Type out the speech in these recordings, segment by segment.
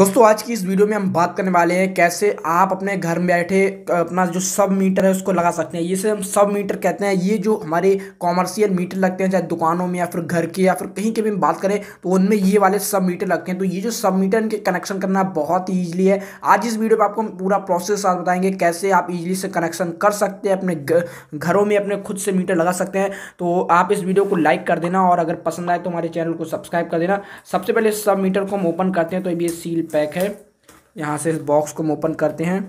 दोस्तों आज की इस वीडियो में हम बात करने वाले हैं कैसे आप अपने घर में बैठे अपना जो सब मीटर है उसको लगा सकते हैं से हम सब मीटर कहते हैं ये जो हमारे कॉमर्शियल मीटर लगते हैं चाहे दुकानों में या फिर घर के या फिर कहीं के भी हम बात करें तो उनमें ये वाले सब मीटर लगते हैं तो ये जो सब मीटर इनके कनेक्शन करना बहुत ही ईजिली है आज इस वीडियो पर आपको हम पूरा प्रोसेस आज बताएंगे कैसे आप ईजिली से कनेक्शन कर सकते हैं अपने घरों में अपने खुद से मीटर लगा सकते हैं तो आप इस वीडियो को लाइक कर देना और अगर पसंद आए तो हमारे चैनल को सब्सक्राइब कर देना सबसे पहले सब मीटर को हम ओपन करते हैं तो ये सील सील पैक है यहाँ से इस बॉक्स को हम ओपन करते हैं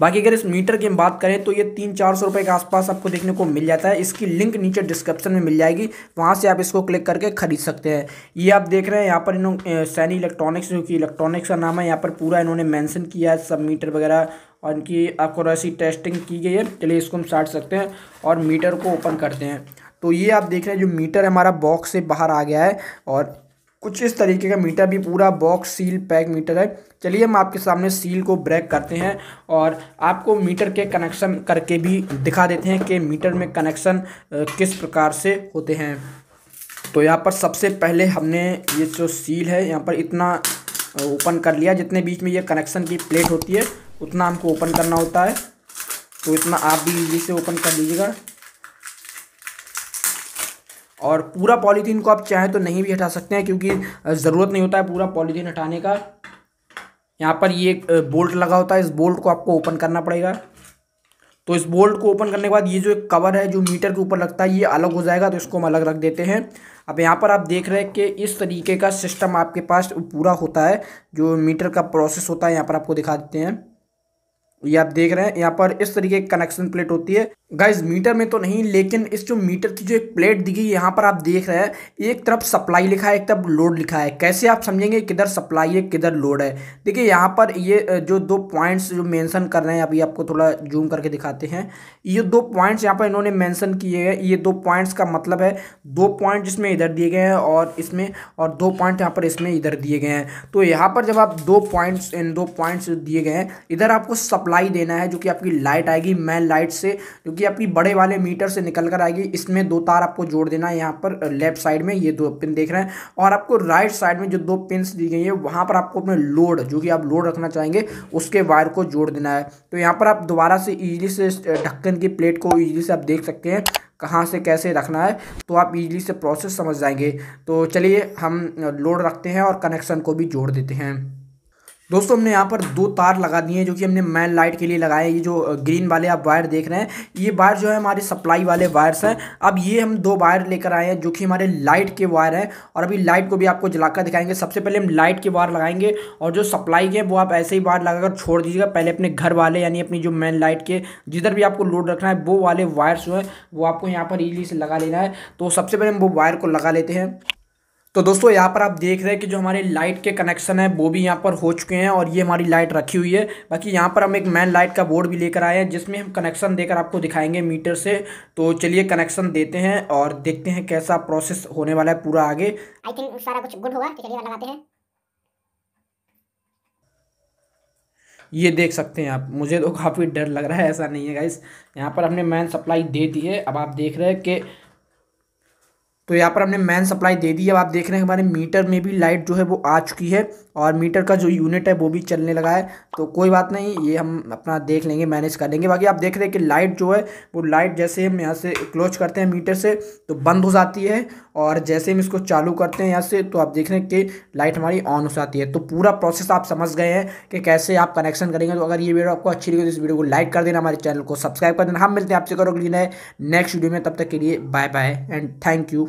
बाकी अगर इस मीटर की हम बात करें तो ये तीन चार सौ रुपये के आसपास आपको देखने को मिल जाता है इसकी लिंक नीचे डिस्क्रिप्शन में मिल जाएगी वहाँ से आप इसको क्लिक करके खरीद सकते हैं ये आप देख रहे हैं यहाँ पर इन्होंने सैनी इलेक्ट्रॉनिक्स जो कि इलेक्ट्रॉनिक्स का नाम है यहाँ पर पूरा इन्होंने मैंसन किया है सब मीटर वगैरह और इनकी एक्यूरेसी टेस्टिंग की गई है चलिए इसको हम साट सकते हैं और मीटर को ओपन करते हैं तो ये आप देख रहे हैं जो मीटर हमारा बॉक्स से बाहर आ गया है और कुछ इस तरीके का मीटर भी पूरा बॉक्स सील पैक मीटर है चलिए हम आपके सामने सील को ब्रेक करते हैं और आपको मीटर के कनेक्शन करके भी दिखा देते हैं कि मीटर में कनेक्शन किस प्रकार से होते हैं तो यहाँ पर सबसे पहले हमने ये जो सील है यहाँ पर इतना ओपन कर लिया जितने बीच में ये कनेक्शन की प्लेट होती है उतना हमको ओपन करना होता है तो इतना आप भी इजी से ओपन कर लीजिएगा और पूरा पॉलीथीन को आप चाहें तो नहीं भी हटा सकते हैं क्योंकि ज़रूरत नहीं होता है पूरा पॉलीथीन हटाने का यहाँ पर ये बोल्ट लगा होता है इस बोल्ट को आपको ओपन करना पड़ेगा तो इस बोल्ट को ओपन करने के बाद ये जो एक कवर है जो मीटर के ऊपर लगता है ये अलग हो जाएगा तो इसको हम अलग रख देते हैं अब यहाँ पर आप देख रहे हैं कि इस तरीके का सिस्टम आपके पास पूरा होता है जो मीटर का प्रोसेस होता है यहाँ पर आपको दिखा देते हैं ये आप देख रहे हैं यहाँ पर इस तरीके की कनेक्शन प्लेट होती है गाइज मीटर में तो नहीं लेकिन इस जो मीटर की जो एक प्लेट दी गई यहाँ पर आप देख रहे हैं एक तरफ सप्लाई लिखा है एक तरफ लोड लिखा है कैसे आप समझेंगे किधर सप्लाई है किधर लोड है देखिए यहाँ पर ये जो दो पॉइंट्स जो मेंशन कर रहे हैं अभी आपको थोड़ा जूम करके दिखाते हैं ये दो पॉइंट्स यहाँ पर इन्होंने मैंसन किए हैं ये दो पॉइंट्स का मतलब है दो पॉइंट जिसमें इधर दिए गए हैं और इसमें और दो पॉइंट यहाँ पर इसमें इधर दिए गए हैं तो यहाँ पर जब आप दो पॉइंट्स इन दो पॉइंट्स दिए गए हैं इधर आपको सप सप्लाई देना है जो कि आपकी लाइट आएगी मैन लाइट से जो कि आपकी बड़े वाले मीटर से निकल कर आएगी इसमें दो तार आपको जोड़ देना है यहाँ पर लेफ्ट साइड में ये दो पिन देख रहे हैं और आपको राइट साइड में जो दो पिन दी गई है वहाँ पर आपको अपने लोड जो कि आप लोड रखना चाहेंगे उसके वायर को जोड़ देना है तो यहाँ पर आप दोबारा से ईजिली से ढक्कन की प्लेट को ईजिली से आप देख सकते हैं कहाँ से कैसे रखना है तो आप इजीली से प्रोसेस समझ जाएंगे तो चलिए हम लोड रखते हैं और कनेक्शन को भी जोड़ देते हैं दोस्तों हमने यहाँ पर दो तार लगा दिए हैं जो कि हमने मैन लाइट के लिए लगाए ये जो ग्रीन वाले आप वायर देख रहे हैं ये वायर जो है हमारे सप्लाई वाले वायर्स हैं अब ये हम दो वायर लेकर आए हैं जो कि हमारे लाइट के वायर हैं और अभी लाइट को भी आपको जलाकर दिखाएंगे सबसे पहले हम लाइट के वायर लगाएंगे और जो सप्लाई के वो आप ऐसे ही वायर लगाकर छोड़ दीजिएगा पहले अपने घर वाले यानी अपनी जो मैन लाइट के जिधर भी आपको लोड रखना है वो वाले वायर्स जो है वो आपको यहाँ पर ईजिली से लगा लेना है तो सबसे पहले हम वो वायर को लगा लेते हैं तो दोस्तों यहाँ पर आप देख रहे हैं कि जो हमारे लाइट के कनेक्शन है वो भी यहाँ पर हो चुके हैं और ये हमारी लाइट रखी हुई है बाकी यहाँ पर हम एक मैन लाइट का बोर्ड भी लेकर आए हैं जिसमें हम कनेक्शन देकर आपको दिखाएंगे मीटर से तो चलिए कनेक्शन देते हैं और देखते हैं कैसा प्रोसेस होने वाला है पूरा आगे आई थिंक सारा कुछ गुड ये देख सकते हैं आप मुझे तो काफ़ी डर लग रहा है ऐसा नहीं है गाइस यहाँ पर हमने मैन सप्लाई दे दी है अब आप देख रहे हैं कि तो यहाँ पर हमने मैन सप्लाई दे दी अब आप देख रहे हैं हमारे मीटर में भी लाइट जो है वो आ चुकी है और मीटर का जो यूनिट है वो भी चलने लगा है तो कोई बात नहीं ये हम अपना देख लेंगे मैनेज कर लेंगे बाकी आप देख रहे हैं कि लाइट जो है वो लाइट जैसे हम यहाँ से क्लोज करते हैं मीटर से तो बंद हो जाती है और जैसे हम इसको चालू करते हैं यहाँ से तो आप देख रहे हैं कि लाइट हमारी ऑन हो जाती है तो पूरा प्रोसेस आप समझ गए हैं कि कैसे आप कनेक्शन करेंगे तो अगर ये वीडियो आपको अच्छी लगी तो इस वीडियो को लाइक कर देना हमारे चैनल को सब्सक्राइब कर देना हम मिलते हैं आपसे करो क्लीन है नेक्स्ट वीडियो में तब तक के लिए bye bye and thank you